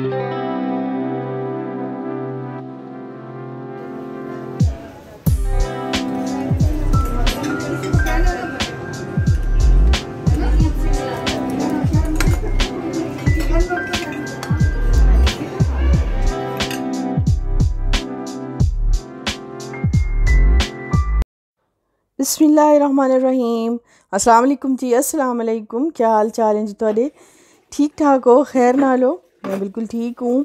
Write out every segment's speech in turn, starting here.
बसमीम रहीम वालेकुम जी अस्सलाम क्या हाल चाल है जी थोड़े ठीक ठाक हो खैर ना लो मैं बिल्कुल ठीक हूँ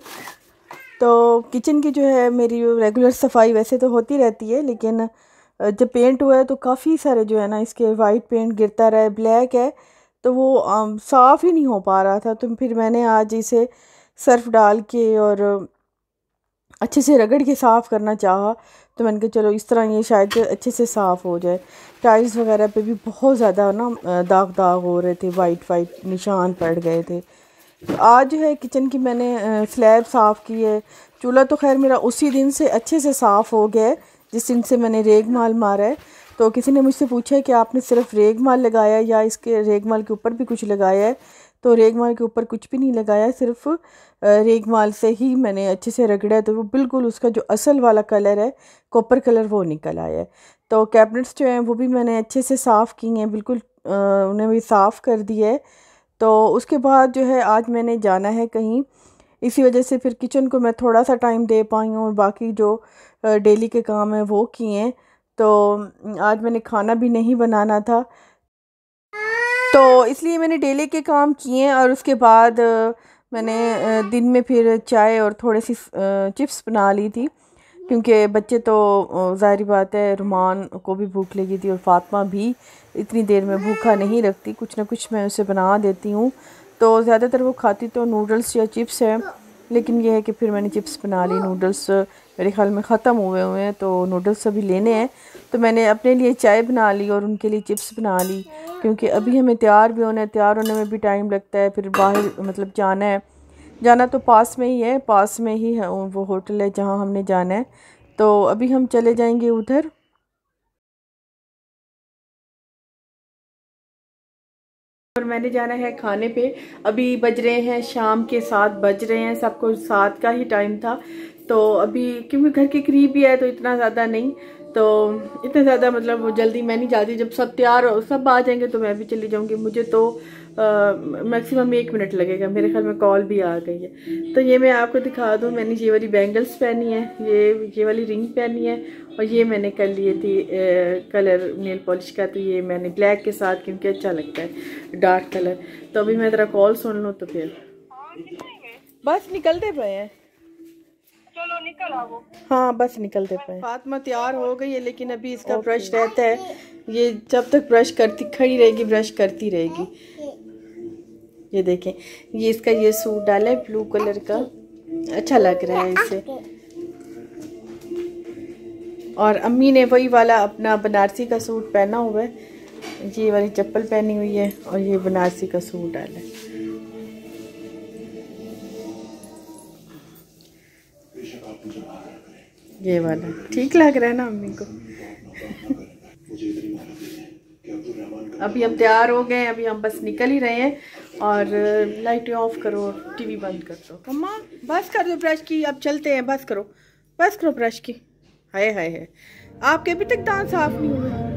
तो किचन की जो है मेरी रेगुलर सफाई वैसे तो होती रहती है लेकिन जब पेंट हुआ है तो काफ़ी सारे जो है ना इसके वाइट पेंट गिरता रहा है ब्लैक है तो वो साफ़ ही नहीं हो पा रहा था तो फिर मैंने आज इसे सर्फ डाल के और अच्छे से रगड़ के साफ़ करना चाहा तो मैंने कहा चलो इस तरह ये शायद अच्छे से साफ़ हो जाए टाइल्स वगैरह पे भी बहुत ज़्यादा ना दाग दाग हो रहे थे वाइट वाइट निशान पड़ गए थे आज जो है किचन की मैंने स्लैब साफ़ की है चूल्हा तो खैर मेरा उसी दिन से अच्छे से साफ़ हो गया है जिस दिन से मैंने रेग माल मारा है तो किसी ने मुझसे पूछा है कि आपने सिर्फ रेग माल लगाया या इसके रेग माल के ऊपर भी कुछ लगाया है तो रेग माल के ऊपर कुछ भी नहीं लगाया सिर्फ रेग माल से ही मैंने अच्छे से रगड़ा है तो वो बिल्कुल उसका जो असल वाला कलर है कॉपर कलर वो निकल आया है तो कैबिनेट्स जो हैं वो भी मैंने अच्छे से साफ़ किए हैं बिल्कुल उन्हें भी साफ़ कर दिया है तो उसके बाद जो है आज मैंने जाना है कहीं इसी वजह से फिर किचन को मैं थोड़ा सा टाइम दे पाई हूँ और बाकी जो डेली के काम हैं वो किए हैं तो आज मैंने खाना भी नहीं बनाना था तो इसलिए मैंने डेली के काम किए और उसके बाद मैंने दिन में फिर चाय और थोड़ी सी चिप्स बना ली थी क्योंकि बच्चे तो ज़ाहरी बात है रुमान को भी भूख लगी थी और फातमा भी इतनी देर में भूखा नहीं रखती कुछ ना कुछ मैं उसे बना देती हूँ तो ज़्यादातर वो खाती तो नूडल्स या चिप्स है लेकिन यह है कि फिर मैंने चिप्स बना ली नूडल्स मेरे ख्याल में ख़त्म हुए हुए हैं तो नूडल्स अभी लेने हैं तो मैंने अपने लिए चाय बना ली और उनके लिए चिप्स बना ली क्योंकि अभी हमें तैयार भी होना है तैयार होने में भी टाइम लगता है फिर बाहर मतलब जाना है जाना तो पास में ही है पास में ही है वो होटल है जहाँ हमने जाना है तो अभी हम चले जाएंगे उधर और मैंने जाना है खाने पे अभी बज रहे हैं शाम के साथ बज रहे हैं सबको सात का ही टाइम था तो अभी क्योंकि घर के करीब ही है तो इतना ज़्यादा नहीं तो इतने ज़्यादा मतलब वो जल्दी मैं नहीं जाती जब सब तैयार हो सब आ जाएंगे तो मैं भी चली जाऊँगी मुझे तो मैक्सिमम एक मिनट लगेगा मेरे ख्याल में कॉल भी आ गई है तो ये मैं आपको दिखा दूँ मैंने ये वाली बैंगल्स पहनी है ये ये वाली रिंग पहनी है और ये मैंने कर लिए थी ए, कलर नेल पॉलिश का तो ये मैंने ब्लैक के साथ क्योंकि अच्छा लगता है डार्क कलर तो अभी मैं ज़रा कॉल सुन लूँ तो फिर बस निकलते पे हैं निकल हाँ बस निकलते पाए फातमा तैयार हो गई है लेकिन अभी इसका ब्रश रहता है ये जब तक ब्रश करती खड़ी रहेगी ब्रश करती रहेगी ये देखें ये इसका ये सूट डाला है ब्लू कलर का अच्छा लग रहा है इसे और अम्मी ने वही वाला अपना बनारसी का सूट पहना हुआ है ये वाली चप्पल पहनी हुई है और ये बनारसी का सूट डाला है ये वाला ठीक लग रहा है ना अम्मी को अभी हम तैयार हो गए अभी हम बस निकल ही रहे हैं और लाइटें ऑफ करो टीवी बंद कर दो मम्मा बस कर दो ब्रश की अब चलते हैं बस करो बस करो ब्रश की हाय हाय है आपके अभी तक दांत साफ नहीं हुए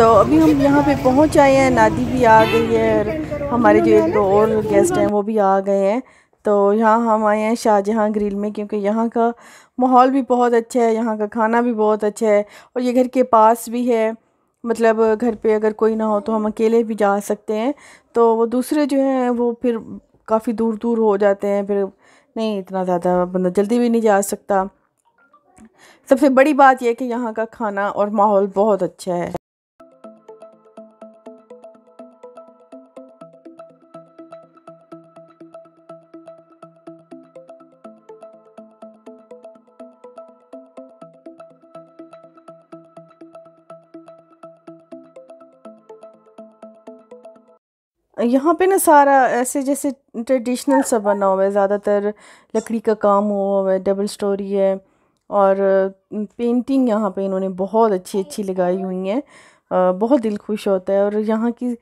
तो अभी हम यहाँ पे पहुँच आए हैं नादी भी आ गई है और हमारे जो एक दो और गेस्ट हैं वो भी आ गए हैं तो यहाँ हम आए हैं शाहजहाँ ग्रिल में क्योंकि यहाँ का माहौल भी बहुत अच्छा है यहाँ का खाना भी बहुत अच्छा है और ये घर के पास भी है मतलब घर पे अगर कोई ना हो तो हम अकेले भी जा सकते हैं तो वो दूसरे जो हैं वो फिर काफ़ी दूर दूर हो जाते हैं फिर नहीं इतना ज़्यादा बंदा जल्दी भी नहीं जा सकता सबसे बड़ी बात यह कि यहाँ का खाना और माहौल बहुत अच्छा है यहाँ पे ना सारा ऐसे जैसे ट्रेडिशनल सा बना हुआ है ज़्यादातर लकड़ी का काम हुआ हुआ है डबल स्टोरी है और पेंटिंग यहाँ पे इन्होंने बहुत अच्छी अच्छी लगाई हुई है बहुत दिल खुश होता है और यहाँ की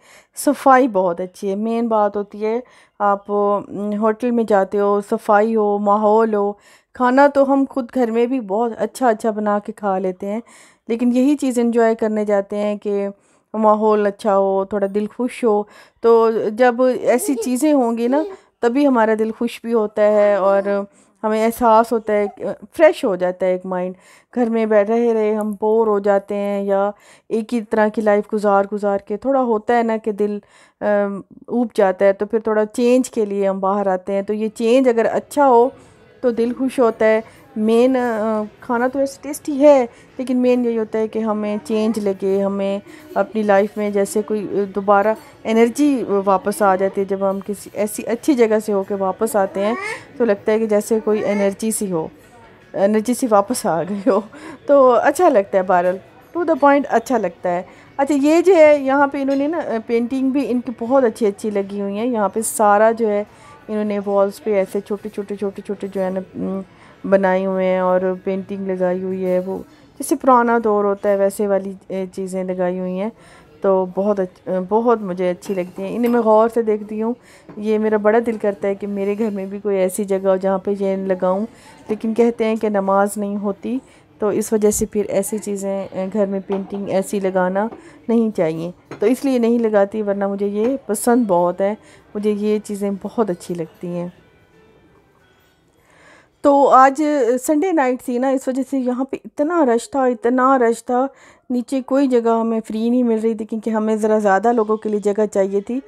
सफाई बहुत अच्छी है मेन बात होती है आप होटल में जाते हो सफाई हो माहौल हो खाना तो हम खुद घर में भी बहुत अच्छा अच्छा बना के खा लेते हैं लेकिन यही चीज़ इन्जॉय करने जाते हैं कि माहौल अच्छा हो थोड़ा दिल खुश हो तो जब ऐसी चीज़ें होंगी ना तभी हमारा दिल खुश भी होता है और हमें एहसास होता है फ्रेश हो जाता है एक माइंड घर में बैठ रहे रहे हम बोर हो जाते हैं या एक ही तरह की लाइफ गुजार गुजार के थोड़ा होता है ना कि दिल ऊब जाता है तो फिर थोड़ा चेंज के लिए हम बाहर आते हैं तो ये चेंज अगर अच्छा हो तो दिल खुश होता है मेन uh, खाना तो ऐसे टेस्टी है लेकिन मेन यही होता है कि हमें चेंज लगे हमें अपनी लाइफ में जैसे कोई दोबारा एनर्जी वापस आ जाती है जब हम किसी ऐसी अच्छी जगह से होकर वापस आते हैं तो लगता है कि जैसे कोई एनर्जी सी हो एनर्जी सी वापस आ गई हो तो अच्छा लगता है बहरल टू द पॉइंट अच्छा लगता है अच्छा ये जो है यहाँ पे इन्होंने ना पेंटिंग भी इनकी बहुत अच्छी अच्छी लगी हुई है यहाँ पे सारा जो है इन्होंने वॉल्स पे ऐसे छोटे छोटे छोटे छोटे जो है ना बनाए हुए हैं और पेंटिंग लगाई हुई है वो जैसे पुराना दौर होता है वैसे वाली चीज़ें लगाई हुई हैं तो बहुत बहुत मुझे अच्छी लगती हैं इन्हें मैं गौर से देखती हूँ ये मेरा बड़ा दिल करता है कि मेरे घर में भी कोई ऐसी जगह हो जहाँ पर ये लगाऊँ लेकिन कहते हैं कि नमाज नहीं होती तो इस वजह से फिर ऐसी चीज़ें घर में पेंटिंग ऐसी लगाना नहीं चाहिए तो इसलिए नहीं लगाती वरना मुझे ये पसंद बहुत है मुझे ये चीज़ें बहुत अच्छी लगती हैं तो आज संडे नाइट थी ना इस वजह से यहाँ पे इतना रश था इतना रश था नीचे कोई जगह हमें फ्री नहीं मिल रही थी क्योंकि हमें ज़रा ज़्यादा लोगों के लिए जगह चाहिए थी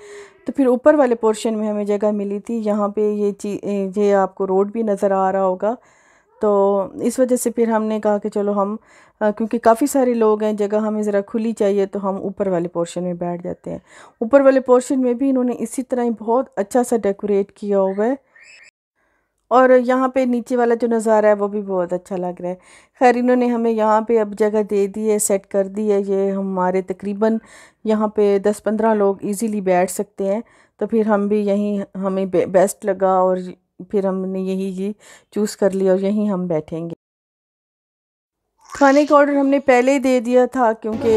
तो फिर ऊपर वाले पोर्शन में हमें जगह मिली थी यहाँ पे ये चीज ये आपको रोड भी नज़र आ रहा होगा तो इस वजह से फिर हमने कहा कि चलो हम क्योंकि काफ़ी सारे लोग हैं जगह हमें ज़रा खुली चाहिए तो हम ऊपर वाले पोर्शन में बैठ जाते हैं ऊपर वाले पोर्शन में भी इन्होंने इसी तरह ही बहुत अच्छा सा डेकोरेट किया हुआ है और यहाँ पे नीचे वाला जो नज़ारा है वो भी बहुत अच्छा लग रहा है खैर इन्होंने हमें यहाँ पे अब जगह दे दी है सेट कर दी है ये हमारे तकरीबन यहाँ पे दस पंद्रह लोग इजीली बैठ सकते हैं तो फिर हम भी यहीं हमें बेस्ट लगा और फिर हमने यही ही चूज़ कर लिया और यहीं हम बैठेंगे खाने का ऑर्डर हमने पहले ही दे दिया था क्योंकि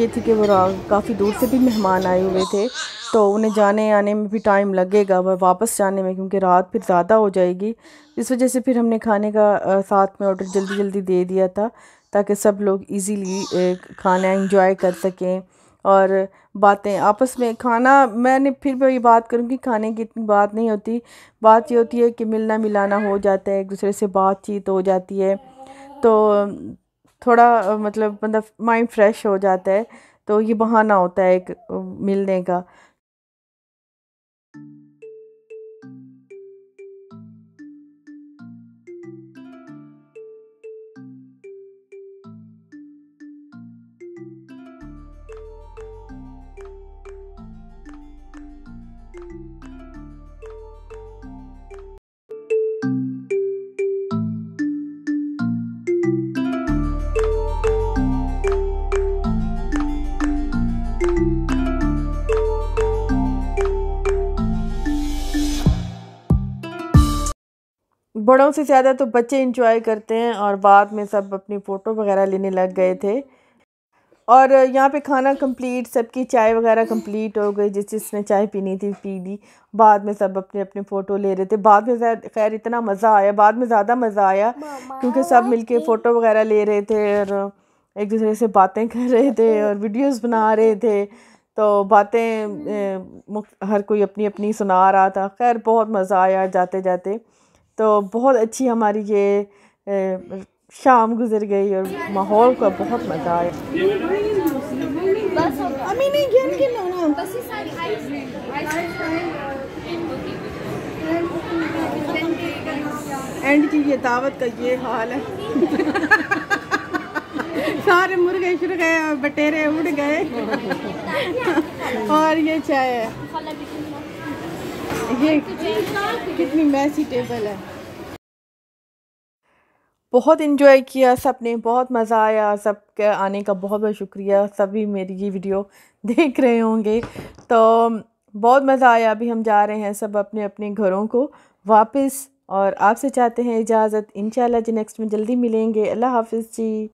ये थी कि वो काफ़ी दूर से भी मेहमान आए हुए थे तो उन्हें जाने आने में भी टाइम लगेगा वह वापस जाने में क्योंकि रात फिर ज़्यादा हो जाएगी इस वजह से फिर हमने खाने का साथ में ऑर्डर जल्दी जल्दी दे दिया था ताकि सब लोग इजीली खाना एंजॉय कर सकें और बातें आपस में खाना मैंने फिर भी ये बात करूँगी खाने की इतनी बात नहीं होती बात ये होती है कि मिलना मिलाना हो जाता है एक दूसरे से बातचीत हो जाती है तो थोड़ा मतलब बंदा माइंड फ्रेश हो जाता है तो ये बहाना होता है एक मिलने का बड़ों से ज़्यादा तो बच्चे इंजॉय करते हैं और बाद में सब अपनी फ़ोटो वगैरह लेने लग गए थे और यहाँ पे खाना कंप्लीट सबकी चाय वगैरह कंप्लीट हो गई जिस जिसने चाय पीनी थी पी ली बाद में सब अपने अपने फ़ोटो ले रहे थे बाद में खैर इतना मज़ा आया बाद में ज़्यादा मज़ा आया क्योंकि सब मिलके फ़ोटो वगैरह ले रहे थे और एक दूसरे से बातें कर रहे थे और वीडियोस बना रहे थे तो बातें हम्म। हर कोई अपनी अपनी सुना रहा था खैर बहुत मज़ा आया जाते जाते तो बहुत अच्छी हमारी ये शाम गुजर गई और माहौल का बहुत मज़ा आया एंड की ये दावत का ये हाल है सारे मुर्गे शुरू गए बटेरे उड़ गए और ये चाय है ये कितनी मैसी टेबल है बहुत इन्जॉय किया सब ने बहुत मज़ा आया सब के आने का बहुत बहुत शुक्रिया सभी मेरी ये वीडियो देख रहे होंगे तो बहुत मज़ा आया अभी हम जा रहे हैं सब अपने अपने घरों को वापस और आपसे चाहते हैं इजाज़त इन जी नेक्स्ट में जल्दी मिलेंगे अल्लाह हाफिज़ जी